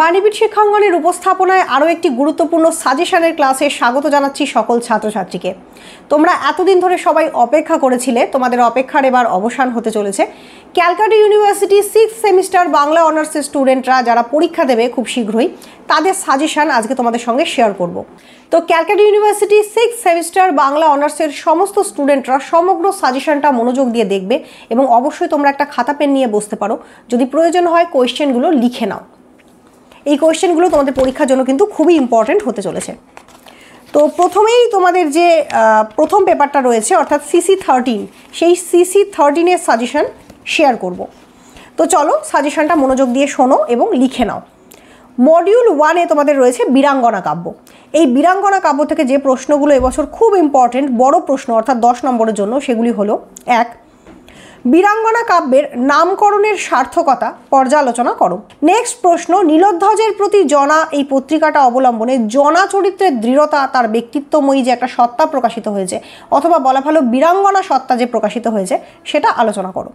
বাণীপীঠ শিক্ষাঙ্গনের উপস্থাপনায় আরও একটি গুরুত্বপূর্ণ সাজেশনের ক্লাসে স্বাগত জানাচ্ছি সকল ছাত্রছাত্রীকে তোমরা এতদিন ধরে সবাই অপেক্ষা করেছিলে তোমাদের অপেক্ষার এবার অবসান হতে চলেছে Calcutta university six semester Bangla অনার্সের স্টুডেন্টরা যারা পরীক্ষা দেবে খুব শীঘ্রই তাদের সাজেশান আজকে তোমাদের সঙ্গে শেয়ার করব তো Calcutta university six semester Bangla অনার্সের সমস্ত স্টুডেন্টরা সমগ্র সাজেশানটা মনোযোগ দিয়ে দেখবে এবং অবশ্যই তোমরা একটা খাতা পেন নিয়ে বসতে পারো যদি প্রয়োজন হয় কোয়েশ্চেনগুলো লিখে নাও এই কোয়েশ্চেনগুলো তোমাদের পরীক্ষার জন্য কিন্তু খুবই ইম্পর্ট্যান্ট হতে চলেছে তো প্রথমেই তোমাদের যে প্রথম পেপারটা রয়েছে অর্থাৎ সিসি থার্টিন সেই সিসি থার্টিনের সাজেশান শেয়ার করব তো চলো সাজেশানটা মনোযোগ দিয়ে শোনো এবং লিখে নাও মডিউল ওয়ানে তোমাদের রয়েছে বীরাঙ্গনা কাব্য এই বীরাঙ্গনা কাব্য থেকে যে প্রশ্নগুলো এবছর খুব ইম্পর্টেন্ট বড় প্রশ্ন অর্থাৎ দশ নম্বরের জন্য সেগুলি হলো এক বীরাঙ্গনা কাব্যের নামকরণের সার্থকতা পর্যালোচনা করো নেক্সট প্রশ্ন নীলধ্বজের প্রতি জনা এই পত্রিকাটা অবলম্বনে জনা চরিত্রের দৃঢ়তা তার ব্যক্তিত্বময়ী যে একটা সত্তা প্রকাশিত হয়েছে অথবা বলা ভালো বীরাঙ্গনা সত্তা যে প্রকাশিত হয়েছে সেটা আলোচনা করো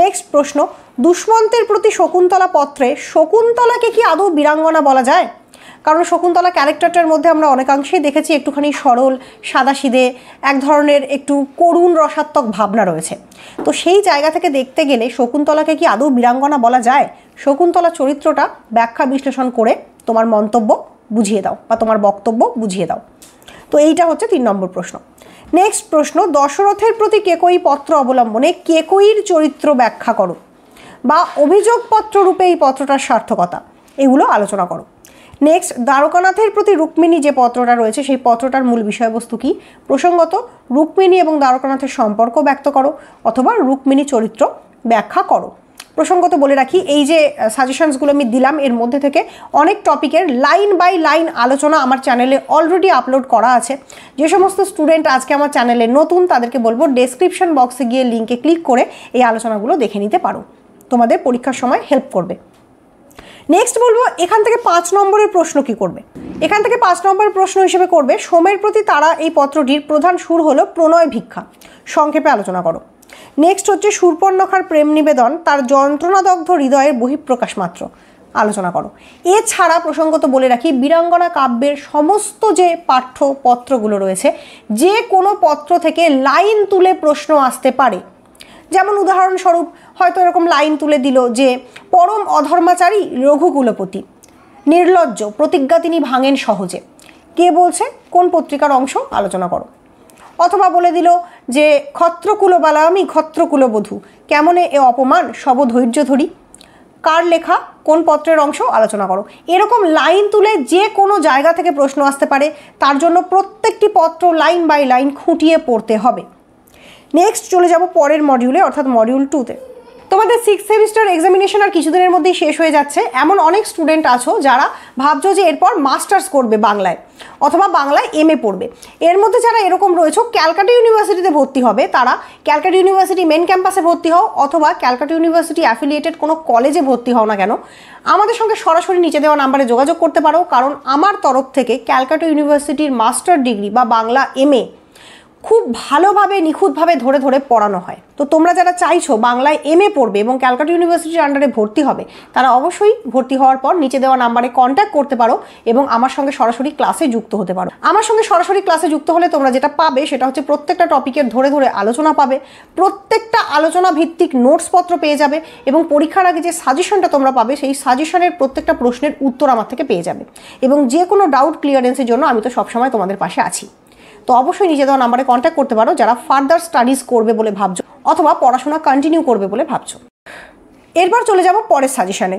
নেক্সট প্রশ্ন দুষ্মন্তের প্রতি শকুন্তলা পত্রে শকুন্তলাকে কি আদৌ বীরাঙ্গনা বলা যায় কারণ শকুন্তলা ক্যারেক্টারটার মধ্যে আমরা অনেকাংশেই দেখেছি একটুখানি সরল সাদাসিদে এক ধরনের একটু করুণ রসাত্মক ভাবনা রয়েছে তো সেই জায়গা থেকে দেখতে গেলে শকুন্তলাকে কি আদৌ বীরাঙ্গনা বলা যায় শকুন্তলা চরিত্রটা ব্যাখ্যা বিশ্লেষণ করে তোমার মন্তব্য বুঝিয়ে দাও বা তোমার বক্তব্য বুঝিয়ে দাও তো এইটা হচ্ছে তিন নম্বর প্রশ্ন নেক্সট প্রশ্ন দশরথের প্রতি কেকই পত্র অবলম্বনে কেকইর চরিত্র ব্যাখ্যা করো বা অভিযোগপত্র রূপে এই পত্রটার সার্থকতা এগুলো আলোচনা করো নেক্সট দ্বারকানাথের প্রতি রুক্মিণী যে পত্রটা রয়েছে সেই পত্রটার মূল বিষয়বস্তু কি প্রসঙ্গত রুক্মিণী এবং দ্বারকানাথের সম্পর্ক ব্যক্ত করো অথবা রুক্মিণী চরিত্র ব্যাখ্যা করো প্রসঙ্গত বলে রাখি এই যে সাজেশনসগুলো আমি দিলাম এর মধ্যে থেকে অনেক টপিকের লাইন বাই লাইন আলোচনা আমার চ্যানেলে অলরেডি আপলোড করা আছে যে সমস্ত স্টুডেন্ট আজকে আমার চ্যানেলে নতুন তাদেরকে বলবো ডেসক্রিপশন বক্সে গিয়ে লিঙ্কে ক্লিক করে এই আলোচনাগুলো দেখে নিতে পারো তোমাদের পরীক্ষার সময় হেল্প করবে নেক্সট বলবো এখান থেকে পাঁচ নম্বরের প্রশ্ন কি করবে এখান থেকে পাঁচ নম্বর প্রশ্ন হিসেবে করবে সোমের প্রতি তারা এই পত্রটির প্রধান সুর হলো প্রণয় ভিক্ষা সংক্ষেপে আলোচনা করো নেক্সট হচ্ছে সুরপর্ণখার প্রেম নিবেদন তার যন্ত্রণাদগ্ধ হৃদয়ের বহিঃপ্রকাশ মাত্র আলোচনা করো এছাড়া প্রসঙ্গত বলে রাখি বীরাঙ্গনা কাব্যের সমস্ত যে পাঠ্যপত্রগুলো রয়েছে যে কোনো পত্র থেকে লাইন তুলে প্রশ্ন আসতে পারে যেমন উদাহরণস্বরূপ হয়তো এরকম লাইন তুলে দিল যে পরম অধর্মাচারী রঘুকুলপতি নির্লজ্জ প্রতিজ্ঞা তিনি ভাঙেন সহজে কে বলছে কোন পত্রিকার অংশ আলোচনা করো অথবা বলে দিল যে ক্ষত্রকুলবালা আমি ক্ষত্রকুলবধূ কেমনে এ অপমান সব ধৈর্য ধরি কার লেখা কোন পত্রের অংশ আলোচনা করো এরকম লাইন তুলে যে কোনো জায়গা থেকে প্রশ্ন আসতে পারে তার জন্য প্রত্যেকটি পত্র লাইন বাই লাইন খুঁটিয়ে পড়তে হবে নেক্সট চলে যাব পরের মডিউলে অর্থাৎ মডিউল টুতে তোমাদের সিক্স সেমিস্টার এক্সামিনেশন আর কিছুদিনের মধ্যেই শেষ হয়ে যাচ্ছে এমন অনেক স্টুডেন্ট আছো যারা ভাবছো যে এরপর মাস্টার্স করবে বাংলায় অথবা বাংলায় এম এ পড়বে এর মধ্যে যারা এরকম রয়েছে ক্যালকাটা ইউনিভার্সিটিতে ভর্তি হবে তারা ক্যালকাটা ইউনিভার্সিটি মেন ক্যাম্পাসে ভর্তি হও অথবা ক্যালকাটা ইউনিভার্সিটি অ্যাফিলিয়েটেড কোনো কলেজে ভর্তি হও না কেন আমাদের সঙ্গে সরাসরি নিচে দেওয়া নাম্বারে যোগাযোগ করতে পারো কারণ আমার তরফ থেকে ক্যালকাটা ইউনিভার্সিটির মাস্টার ডিগ্রি বা বাংলা এম এ খুব ভালোভাবে নিখুঁতভাবে ধরে ধরে পড়ানো হয় তো তোমরা যারা চাইছো বাংলায় এম এ পড়বে এবং ক্যালকাটা ইউনিভার্সিটির আন্ডারে ভর্তি হবে তারা অবশ্যই ভর্তি হওয়ার পর নিচে দেওয়া নাম্বারে কন্ট্যাক্ট করতে পারো এবং আমার সঙ্গে সরাসরি ক্লাসে যুক্ত হতে পারো আমার সঙ্গে সরাসরি ক্লাসে যুক্ত হলে তোমরা যেটা পাবে সেটা হচ্ছে প্রত্যেকটা টপিকের ধরে ধরে আলোচনা পাবে প্রত্যেকটা আলোচনা ভিত্তিক নোটসপত্র পেয়ে যাবে এবং পরীক্ষার আগে যে সাজেশনটা তোমরা পাবে সেই সাজেশনের প্রত্যেকটা প্রশ্নের উত্তর আমার থেকে পেয়ে যাবে এবং যে কোনো ডাউট ক্লিয়ারেন্সের জন্য আমি তো সবসময় তোমাদের পাশে আছি তো অবশ্যই নিচে দেওয়া নাম্বারে কন্ট্যাক্ট করতে পারো যারা ফার্দার স্টাডিজ করবে বলে ভাবছো অথবা পড়াশোনা কন্টিনিউ করবে বলে ভাবছো এরপর চলে যাব পরের সাজেশানে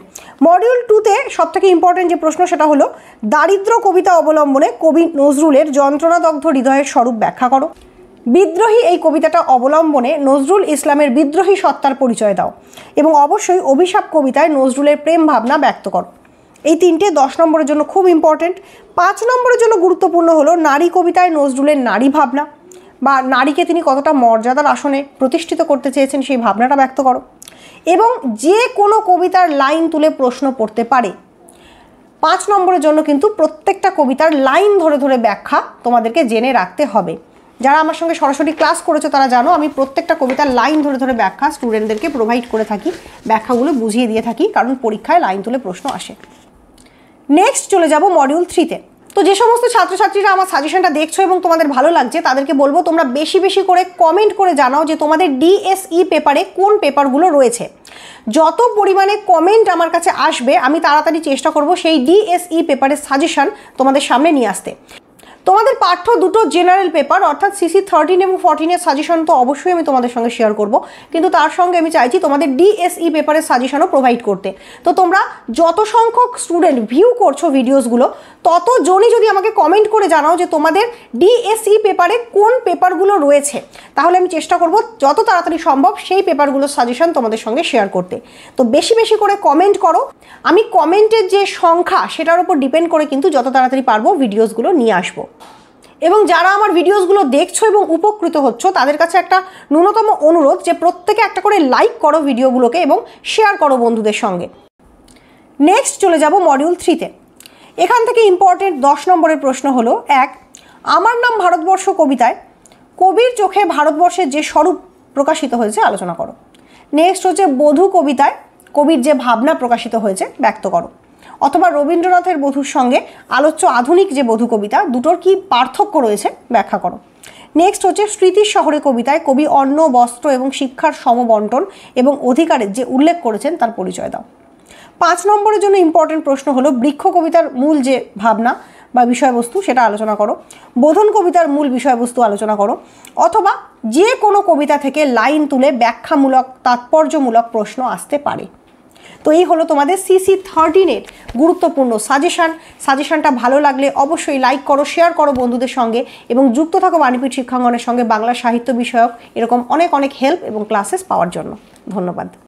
মডিউল টুতে সবথেকে ইম্পর্টেন্ট যে প্রশ্ন সেটা হলো দারিদ্র কবিতা অবলম্বনে কবি নজরুলের যন্ত্রণাদগ্ধ হৃদয়ের স্বরূপ ব্যাখ্যা করো বিদ্রোহী এই কবিতাটা অবলম্বনে নজরুল ইসলামের বিদ্রোহী সত্তার পরিচয় দাও এবং অবশ্যই অভিশাপ কবিতায় নজরুলের প্রেম ভাবনা ব্যক্ত করো এই তিনটে দশ নম্বরের জন্য খুব ইম্পর্টেন্ট পাঁচ নম্বরের জন্য গুরুত্বপূর্ণ হলো নারী কবিতায় নজরুলের নারী ভাবনা বা নারীকে তিনি কতটা মর্যাদার আসনে প্রতিষ্ঠিত করতে চেয়েছেন সেই ভাবনাটা ব্যক্ত করো এবং যে কোনো কবিতার লাইন তুলে প্রশ্ন পড়তে পারে পাঁচ নম্বরের জন্য কিন্তু প্রত্যেকটা কবিতার লাইন ধরে ধরে ব্যাখ্যা তোমাদেরকে জেনে রাখতে হবে যারা আমার সঙ্গে সরাসরি ক্লাস করেছো তারা জানো আমি প্রত্যেকটা কবিতার লাইন ধরে ধরে ব্যাখ্যা স্টুডেন্টদেরকে প্রোভাইড করে থাকি ব্যাখ্যাগুলো বুঝিয়ে দিয়ে থাকি কারণ পরীক্ষায় লাইন তুলে প্রশ্ন আসে নেক্সট চলে যাব মডিউল থ্রিতে তো যে সমস্ত ছাত্রছাত্রীরা আমার সাজেশনটা দেখছো এবং তোমাদের ভালো লাগছে তাদেরকে বলবো তোমরা বেশি বেশি করে কমেন্ট করে জানাও যে তোমাদের ডিএসই e পেপারে কোন পেপারগুলো রয়েছে যত পরিমাণে কমেন্ট আমার কাছে আসবে আমি তাড়াতাড়ি চেষ্টা করব সেই ডিএসই পেপারের সাজেশন তোমাদের সামনে নিয়ে আসতে তোমাদের পাঠ্য দুটো জেনারেল পেপার অর্থাৎ সিসি থার্টিন এবং ফর্টিনের সাজেশন তো অবশ্যই আমি তোমাদের সঙ্গে শেয়ার করব কিন্তু তার সঙ্গে আমি চাইছি তোমাদের ডিএসই পেপারের সাজেশনও প্রোভাইড করতে তো তোমরা যত সংখ্যক স্টুডেন্ট ভিউ করছো ভিডিওসগুলো তত জনই যদি আমাকে কমেন্ট করে জানাও যে তোমাদের ডিএসই পেপারে কোন পেপারগুলো রয়েছে তাহলে আমি চেষ্টা করব যত তাড়াতাড়ি সম্ভব সেই পেপারগুলোর সাজেশন তোমাদের সঙ্গে শেয়ার করতে তো বেশি বেশি করে কমেন্ট করো আমি কমেন্টের যে সংখ্যা সেটার উপর ডিপেন্ড করে কিন্তু যত তাড়াতাড়ি পারবো ভিডিওসগুলো নিয়ে আসবো এবং যারা আমার ভিডিওসগুলো দেখছো এবং উপকৃত হচ্ছ তাদের কাছে একটা ন্যূনতম অনুরোধ যে প্রত্যেকে একটা করে লাইক করো ভিডিওগুলোকে এবং শেয়ার করো বন্ধুদের সঙ্গে নেক্সট চলে যাব মডিউল থ্রিতে এখান থেকে ইম্পর্টেন্ট দশ নম্বরের প্রশ্ন হলো এক আমার নাম ভারতবর্ষ কবিতায় কবির চোখে ভারতবর্ষের যে স্বরূপ প্রকাশিত হয়েছে আলোচনা করো নেক্সট হচ্ছে বধূ কবিতায় কবির যে ভাবনা প্রকাশিত হয়েছে ব্যক্ত করো অথবা রবীন্দ্রনাথের বধূর সঙ্গে আলোচ্য আধুনিক যে বধু কবিতা দুটোর কি পার্থক্য রয়েছে ব্যাখ্যা করো নেক্সট হচ্ছে স্মৃতির শহরে কবিতায় কবি অন্ন বস্ত্র এবং শিক্ষার সমবন্টন এবং অধিকারের যে উল্লেখ করেছেন তার পরিচয় দাও পাঁচ নম্বরের জন্য ইম্পর্টেন্ট প্রশ্ন হলো বৃক্ষ কবিতার মূল যে ভাবনা বা বিষয়বস্তু সেটা আলোচনা করো বোধন কবিতার মূল বিষয়বস্তু আলোচনা করো অথবা যে কোনো কবিতা থেকে লাইন তুলে ব্যাখ্যামূলক তাৎপর্যমূলক প্রশ্ন আসতে পারে তো এই হলো তোমাদের সিসি থার্টিনের গুরুত্বপূর্ণ সাজেশান সাজেশানটা ভালো লাগলে অবশ্যই লাইক করো শেয়ার করো বন্ধুদের সঙ্গে এবং যুক্ত থাকো বাণীপীঠ শিক্ষাঙ্গনের সঙ্গে বাংলা সাহিত্য বিষয়ক এরকম অনেক অনেক হেল্প এবং ক্লাসেস পাওয়ার জন্য ধন্যবাদ